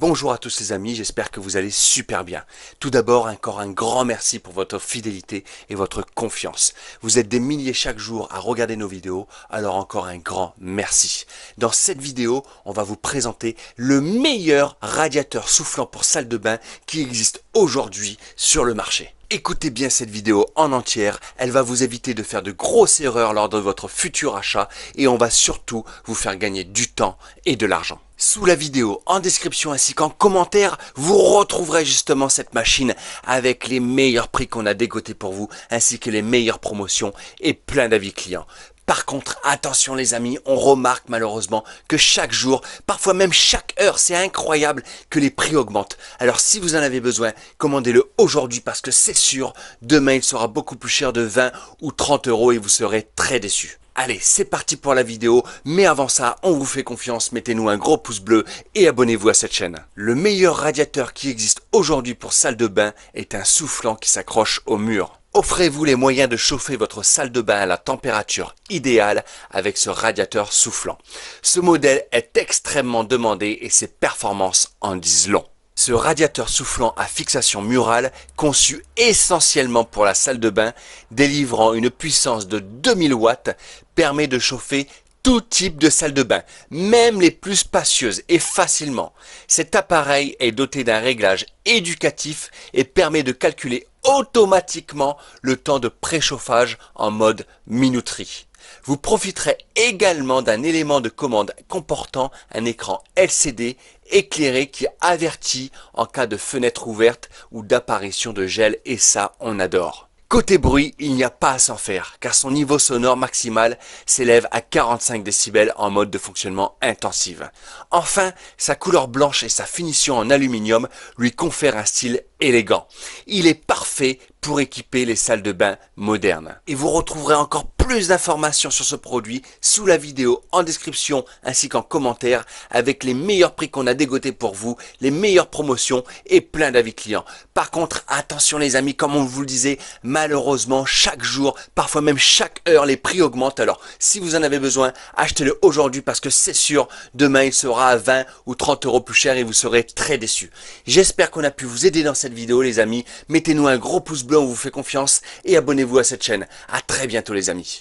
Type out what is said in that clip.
Bonjour à tous les amis, j'espère que vous allez super bien. Tout d'abord, encore un grand merci pour votre fidélité et votre confiance. Vous êtes des milliers chaque jour à regarder nos vidéos, alors encore un grand merci. Dans cette vidéo, on va vous présenter le meilleur radiateur soufflant pour salle de bain qui existe aujourd'hui sur le marché. Écoutez bien cette vidéo en entière, elle va vous éviter de faire de grosses erreurs lors de votre futur achat et on va surtout vous faire gagner du temps et de l'argent. Sous la vidéo, en description ainsi qu'en commentaire, vous retrouverez justement cette machine avec les meilleurs prix qu'on a dégoté pour vous ainsi que les meilleures promotions et plein d'avis clients. Par contre, attention les amis, on remarque malheureusement que chaque jour, parfois même chaque heure, c'est incroyable que les prix augmentent. Alors si vous en avez besoin, commandez-le aujourd'hui parce que c'est sûr, demain il sera beaucoup plus cher de 20 ou 30 euros et vous serez très déçu. Allez, c'est parti pour la vidéo, mais avant ça, on vous fait confiance, mettez-nous un gros pouce bleu et abonnez-vous à cette chaîne. Le meilleur radiateur qui existe aujourd'hui pour salle de bain est un soufflant qui s'accroche au mur. Offrez-vous les moyens de chauffer votre salle de bain à la température idéale avec ce radiateur soufflant. Ce modèle est extrêmement demandé et ses performances en disent long. Ce radiateur soufflant à fixation murale, conçu essentiellement pour la salle de bain, délivrant une puissance de 2000 watts, permet de chauffer tout type de salle de bain, même les plus spacieuses et facilement. Cet appareil est doté d'un réglage éducatif et permet de calculer automatiquement le temps de préchauffage en mode minuterie. Vous profiterez également d'un élément de commande comportant un écran LCD éclairé qui avertit en cas de fenêtre ouverte ou d'apparition de gel et ça on adore. Côté bruit, il n'y a pas à s'en faire, car son niveau sonore maximal s'élève à 45 décibels en mode de fonctionnement intensive. Enfin, sa couleur blanche et sa finition en aluminium lui confèrent un style élégant. Il est parfait pour équiper les salles de bain modernes. Et vous retrouverez encore plus d'informations sur ce produit sous la vidéo en description ainsi qu'en commentaire avec les meilleurs prix qu'on a dégotés pour vous, les meilleures promotions et plein d'avis clients. Par contre, attention les amis, comme on vous le disait, malheureusement chaque jour, parfois même chaque heure, les prix augmentent. Alors si vous en avez besoin, achetez-le aujourd'hui parce que c'est sûr, demain il sera à 20 ou 30 euros plus cher et vous serez très déçus. J'espère qu'on a pu vous aider dans cette vidéo les amis. Mettez-nous un gros pouce bleu, on vous fait confiance et abonnez-vous à cette chaîne. À très bientôt les amis.